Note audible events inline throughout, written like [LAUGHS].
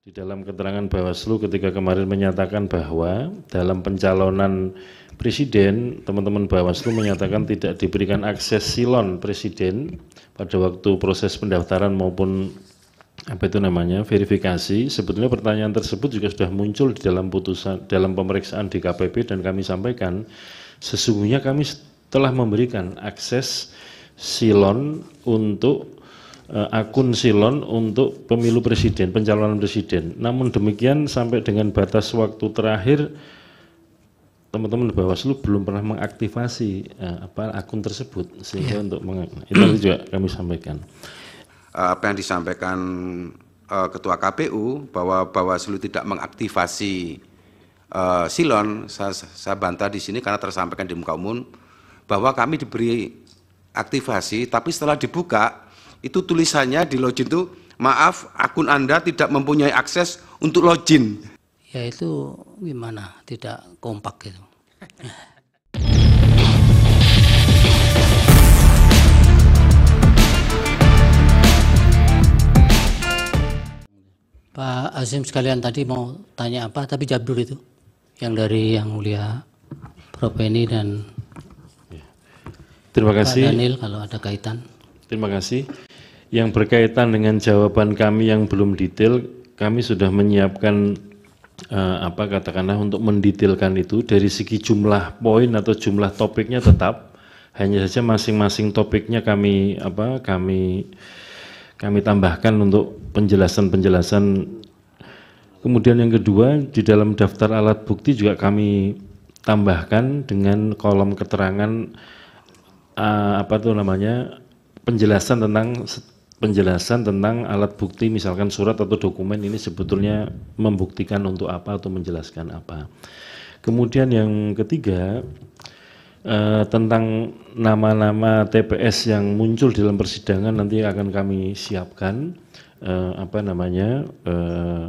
Di dalam keterangan Bawaslu ketika kemarin menyatakan bahwa dalam pencalonan presiden, teman-teman Bawaslu menyatakan tidak diberikan akses silon presiden pada waktu proses pendaftaran maupun apa itu namanya verifikasi. Sebetulnya pertanyaan tersebut juga sudah muncul di dalam putusan dalam pemeriksaan di KPP dan kami sampaikan sesungguhnya kami telah memberikan akses silon untuk Eh, akun silon untuk pemilu presiden, pencalonan presiden. Namun demikian sampai dengan batas waktu terakhir teman-teman Bawaslu belum pernah mengaktifasi uh, apa akun tersebut sehingga yeah. untuk meng itu juga kami sampaikan. Eh, apa yang disampaikan uh, Ketua KPU bahwa Bawaslu tidak mengaktifasi uh, silon saya, saya bantah di sini karena tersampaikan di muka umum bahwa kami diberi aktivasi tapi setelah dibuka itu tulisannya di login itu maaf akun Anda tidak mempunyai akses untuk login. Ya itu gimana tidak kompak gitu. [LAUGHS] Pak Azim sekalian tadi mau tanya apa tapi jawab dulu itu yang dari yang mulia Prof ini dan ya. Terima kasih. Pak Daniel kalau ada kaitan. Terima kasih yang berkaitan dengan jawaban kami yang belum detail, kami sudah menyiapkan eh, apa katakanlah untuk mendetailkan itu dari segi jumlah poin atau jumlah topiknya tetap hanya saja masing-masing topiknya kami apa kami kami tambahkan untuk penjelasan-penjelasan kemudian yang kedua di dalam daftar alat bukti juga kami tambahkan dengan kolom keterangan uh, apa tuh namanya penjelasan tentang penjelasan tentang alat bukti misalkan surat atau dokumen ini sebetulnya membuktikan untuk apa atau menjelaskan apa. Kemudian yang ketiga eh, tentang nama-nama TPS yang muncul dalam persidangan nanti akan kami siapkan eh, apa namanya eh,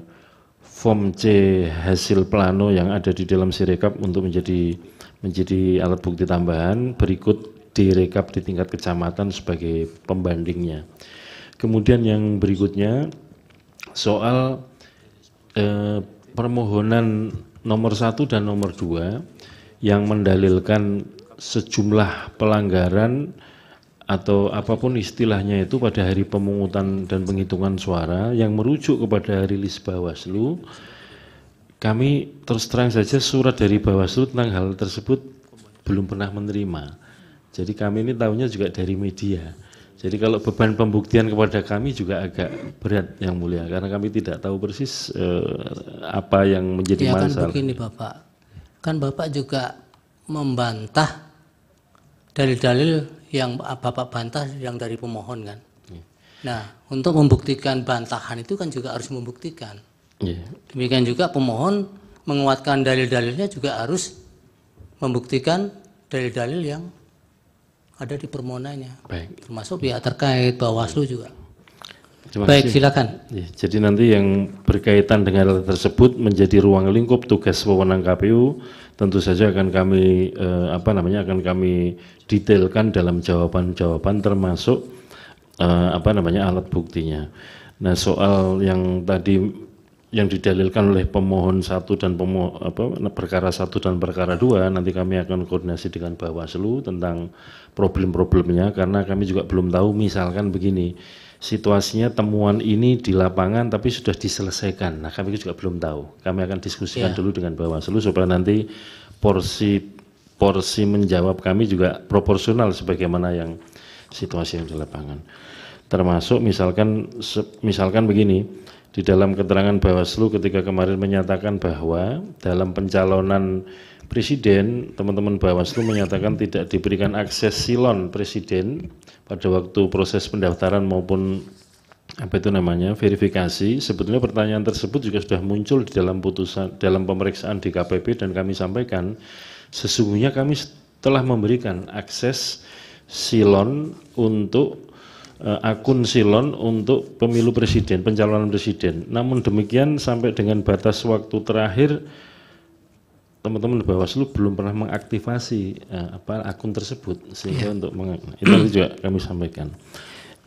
form C hasil plano yang ada di dalam sirekap untuk menjadi menjadi alat bukti tambahan berikut direkap di tingkat kecamatan sebagai pembandingnya. Kemudian yang berikutnya soal eh, permohonan nomor satu dan nomor dua yang mendalilkan sejumlah pelanggaran atau apapun istilahnya itu pada hari pemungutan dan penghitungan suara yang merujuk kepada rilis Bawaslu kami terus terang saja surat dari Bawaslu tentang hal tersebut belum pernah menerima. Jadi kami ini tahunya juga dari media. Jadi kalau beban pembuktian kepada kami juga agak berat yang mulia karena kami tidak tahu persis eh, apa yang menjadi ya, kan masalah. Kan begini Bapak. Kan Bapak juga membantah dalil-dalil yang Bapak bantah yang dari pemohon kan. Ya. Nah, untuk membuktikan bantahan itu kan juga harus membuktikan. Ya. Demikian juga pemohon menguatkan dalil-dalilnya juga harus membuktikan dalil-dalil yang ada di permohonannya. Baik. Termasuk pihak terkait Bawaslu juga. Terima Baik, kasih. silakan. Ya, jadi nanti yang berkaitan dengan hal tersebut menjadi ruang lingkup tugas wewenang KPU tentu saja akan kami eh, apa namanya akan kami detailkan dalam jawaban-jawaban termasuk eh, apa namanya alat buktinya. Nah, soal yang tadi yang didalilkan oleh pemohon satu dan pemohon apa, perkara satu dan perkara dua nanti kami akan koordinasi dengan Bawaslu tentang problem-problemnya karena kami juga belum tahu misalkan begini situasinya temuan ini di lapangan tapi sudah diselesaikan nah kami juga belum tahu kami akan diskusikan yeah. dulu dengan Bawaslu supaya nanti porsi porsi menjawab kami juga proporsional sebagaimana yang situasi yang di lapangan termasuk misalkan misalkan begini di dalam keterangan Bawaslu ketika kemarin menyatakan bahwa dalam pencalonan presiden teman-teman Bawaslu menyatakan tidak diberikan akses silon presiden pada waktu proses pendaftaran maupun apa itu namanya verifikasi sebetulnya pertanyaan tersebut juga sudah muncul di dalam putusan dalam pemeriksaan di KPP dan kami sampaikan sesungguhnya kami telah memberikan akses silon untuk Eh, akun silon untuk pemilu presiden, pencalonan presiden. Namun demikian sampai dengan batas waktu terakhir teman-teman Bawaslu belum pernah mengaktifasi uh, apa akun tersebut sehingga yeah. untuk meng, itu juga kami sampaikan.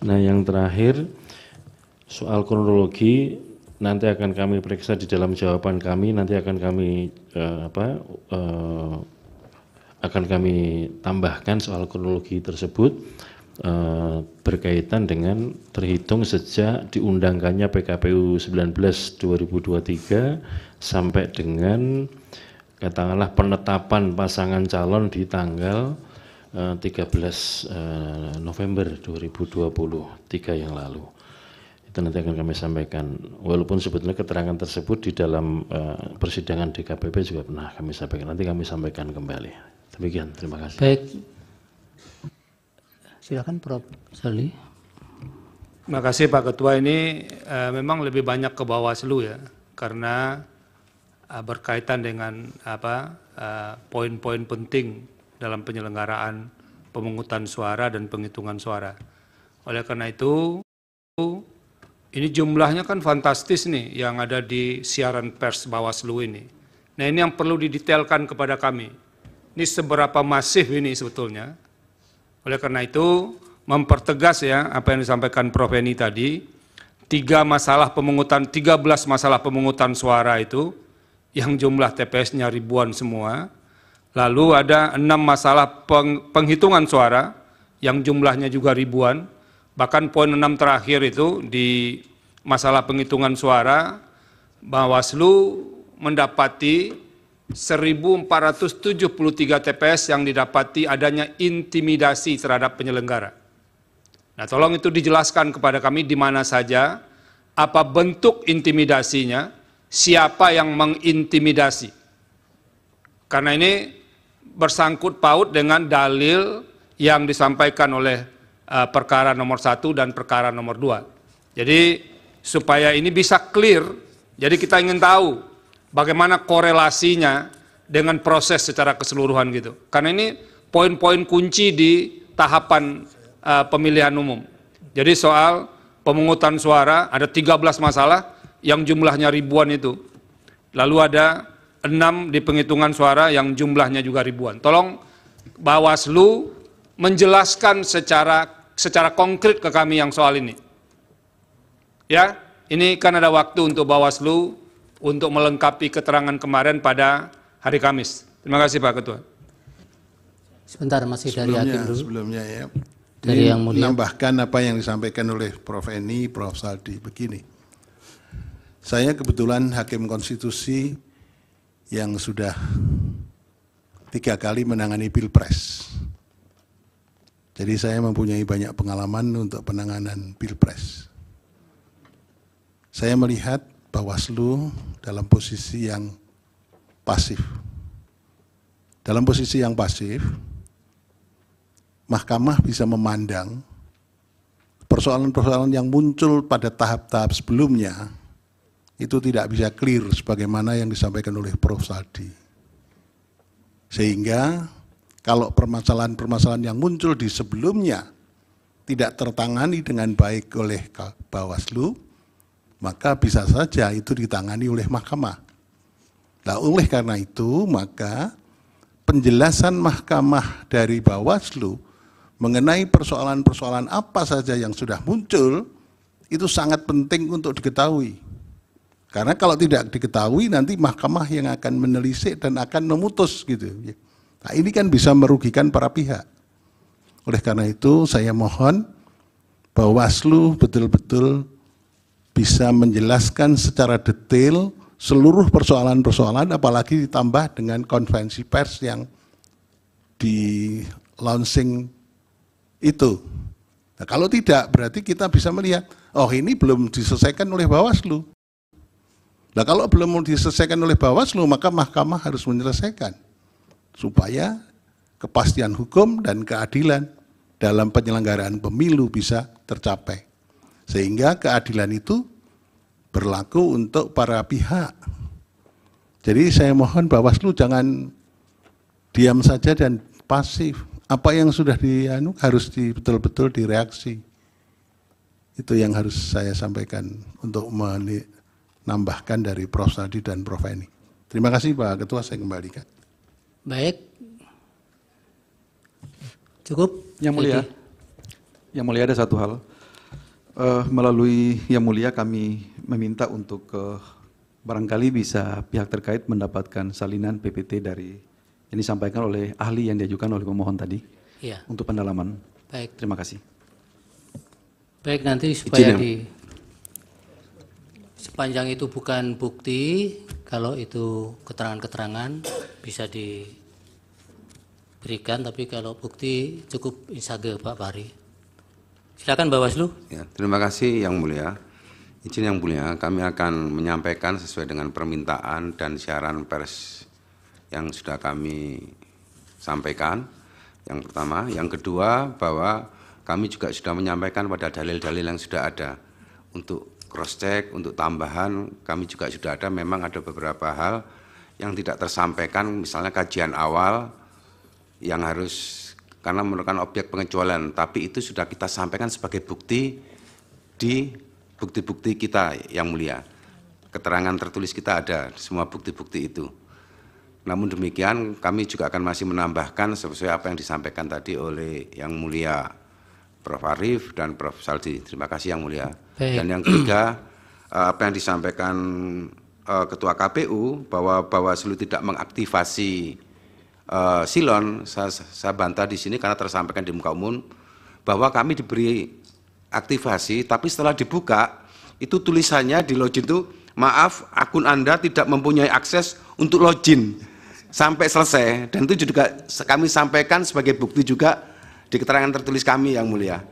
Nah, yang terakhir soal kronologi nanti akan kami periksa di dalam jawaban kami nanti akan kami uh, apa uh, akan kami tambahkan soal kronologi tersebut. Eh, berkaitan dengan terhitung sejak diundangkannya PKPU 19 2023 sampai dengan katakanlah penetapan pasangan calon di tanggal 13 eh, eh, November 2023 yang lalu. Itu nanti akan kami sampaikan. Walaupun sebetulnya keterangan tersebut di dalam persidangan DKPP juga pernah kami sampaikan. Nanti kami sampaikan kembali. Demikian, terima kasih. Baik. Silakan Prof. Sali. kasih, Pak Ketua ini eh, memang lebih banyak ke Bawaslu ya karena eh, berkaitan dengan apa eh, poin-poin penting dalam penyelenggaraan pemungutan suara dan penghitungan suara. Oleh karena itu ini jumlahnya kan fantastis nih yang ada di siaran pers Bawaslu ini. Nah ini yang perlu didetailkan kepada kami. Ini seberapa masif ini sebetulnya oleh karena itu, mempertegas ya apa yang disampaikan Prof. Eni tadi, tiga masalah pemungutan, 13 masalah pemungutan suara itu, yang jumlah TPS-nya ribuan semua, lalu ada enam masalah peng, penghitungan suara, yang jumlahnya juga ribuan, bahkan poin enam terakhir itu di masalah penghitungan suara, Bawaslu mendapati 1.473 TPS yang didapati adanya intimidasi terhadap penyelenggara. Nah, tolong itu dijelaskan kepada kami di mana saja, apa bentuk intimidasinya, siapa yang mengintimidasi. Karena ini bersangkut paut dengan dalil yang disampaikan oleh uh, perkara nomor satu dan perkara nomor dua. Jadi supaya ini bisa clear, jadi kita ingin tahu bagaimana korelasinya dengan proses secara keseluruhan gitu. Karena ini poin-poin kunci di tahapan uh, pemilihan umum. Jadi soal pemungutan suara ada 13 masalah yang jumlahnya ribuan itu. Lalu ada 6 di penghitungan suara yang jumlahnya juga ribuan. Tolong Bawaslu menjelaskan secara secara konkret ke kami yang soal ini. Ya, ini kan ada waktu untuk Bawaslu untuk melengkapi keterangan kemarin pada hari Kamis. Terima kasih Pak Ketua. Sebentar masih sebelumnya, dari Hakim dulu. Sebelumnya ya. Dari yang mulia. Menambahkan apa yang disampaikan oleh Prof. Eni, Prof. Saldi begini. Saya kebetulan Hakim Konstitusi yang sudah tiga kali menangani pilpres. Jadi saya mempunyai banyak pengalaman untuk penanganan pilpres. Saya melihat Bawaslu dalam posisi yang pasif. Dalam posisi yang pasif, mahkamah bisa memandang persoalan-persoalan yang muncul pada tahap-tahap sebelumnya itu tidak bisa clear sebagaimana yang disampaikan oleh Prof. Saldi. Sehingga kalau permasalahan-permasalahan yang muncul di sebelumnya tidak tertangani dengan baik oleh Bawaslu, maka bisa saja itu ditangani oleh mahkamah. Nah, oleh karena itu, maka penjelasan mahkamah dari Bawaslu mengenai persoalan-persoalan apa saja yang sudah muncul itu sangat penting untuk diketahui. Karena kalau tidak diketahui nanti mahkamah yang akan menelisik dan akan memutus gitu. Nah, ini kan bisa merugikan para pihak. Oleh karena itu saya mohon Bawaslu betul-betul bisa menjelaskan secara detail seluruh persoalan-persoalan apalagi ditambah dengan konvensi pers yang di launching itu. Nah, kalau tidak berarti kita bisa melihat oh ini belum diselesaikan oleh Bawaslu. Nah, kalau belum diselesaikan oleh Bawaslu maka mahkamah harus menyelesaikan supaya kepastian hukum dan keadilan dalam penyelenggaraan pemilu bisa tercapai. Sehingga keadilan itu berlaku untuk para pihak. Jadi saya mohon Bawaslu jangan diam saja dan pasif. Apa yang sudah dianu harus betul-betul direaksi. Itu yang harus saya sampaikan untuk menambahkan dari Prof. Nadi dan Prof. Eni. Terima kasih Pak Ketua, saya kembalikan. Baik. Cukup? Yang mulia, Jadi. yang mulia ada satu hal Uh, melalui Yang Mulia kami meminta untuk uh, barangkali bisa pihak terkait mendapatkan salinan PPT dari yang disampaikan oleh ahli yang diajukan oleh pemohon tadi ya. untuk pendalaman. Baik. Terima kasih. Baik nanti supaya di sepanjang itu bukan bukti, kalau itu keterangan-keterangan bisa diberikan, tapi kalau bukti cukup insage Pak Fahri. Silakan Bawaslu. Ya, terima kasih Yang Mulia. Izin Yang Mulia, kami akan menyampaikan sesuai dengan permintaan dan siaran pers yang sudah kami sampaikan. Yang pertama, yang kedua bahwa kami juga sudah menyampaikan pada dalil-dalil yang sudah ada untuk cross check, untuk tambahan kami juga sudah ada memang ada beberapa hal yang tidak tersampaikan misalnya kajian awal yang harus karena merupakan objek pengecualian, tapi itu sudah kita sampaikan sebagai bukti di bukti-bukti kita yang mulia. Keterangan tertulis kita ada semua bukti-bukti itu. Namun demikian kami juga akan masih menambahkan sesuai apa yang disampaikan tadi oleh yang mulia Prof. Arif dan Prof. Saldi. Terima kasih yang mulia. Baik. Dan yang ketiga [CLEARS THROAT] eh, apa yang disampaikan eh, Ketua KPU bahwa Bawaslu tidak mengaktifasi uh, Silon, saya, saya bantah di sini karena tersampaikan di muka umum bahwa kami diberi aktivasi, tapi setelah dibuka itu tulisannya di login itu maaf akun Anda tidak mempunyai akses untuk login sampai selesai dan itu juga kami sampaikan sebagai bukti juga di keterangan tertulis kami yang mulia.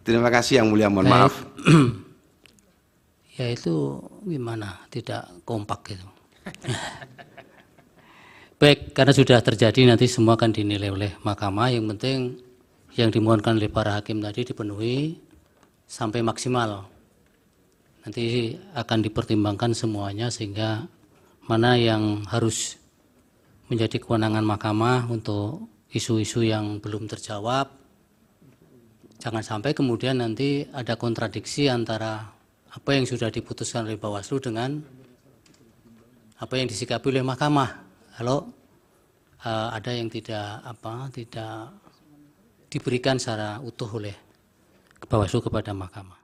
Terima kasih yang mulia, mohon maaf. [CLEARS THROAT] ya itu gimana tidak kompak gitu. [LAUGHS] Baik, karena sudah terjadi nanti semua akan dinilai oleh mahkamah. Yang penting yang dimohonkan oleh para hakim tadi dipenuhi sampai maksimal. Nanti akan dipertimbangkan semuanya sehingga mana yang harus menjadi kewenangan mahkamah untuk isu-isu yang belum terjawab. Jangan sampai kemudian nanti ada kontradiksi antara apa yang sudah diputuskan oleh Bawaslu dengan apa yang disikapi oleh mahkamah kalau uh, eh, ada yang tidak apa, tidak diberikan secara utuh oleh Bawaslu kepada mahkamah.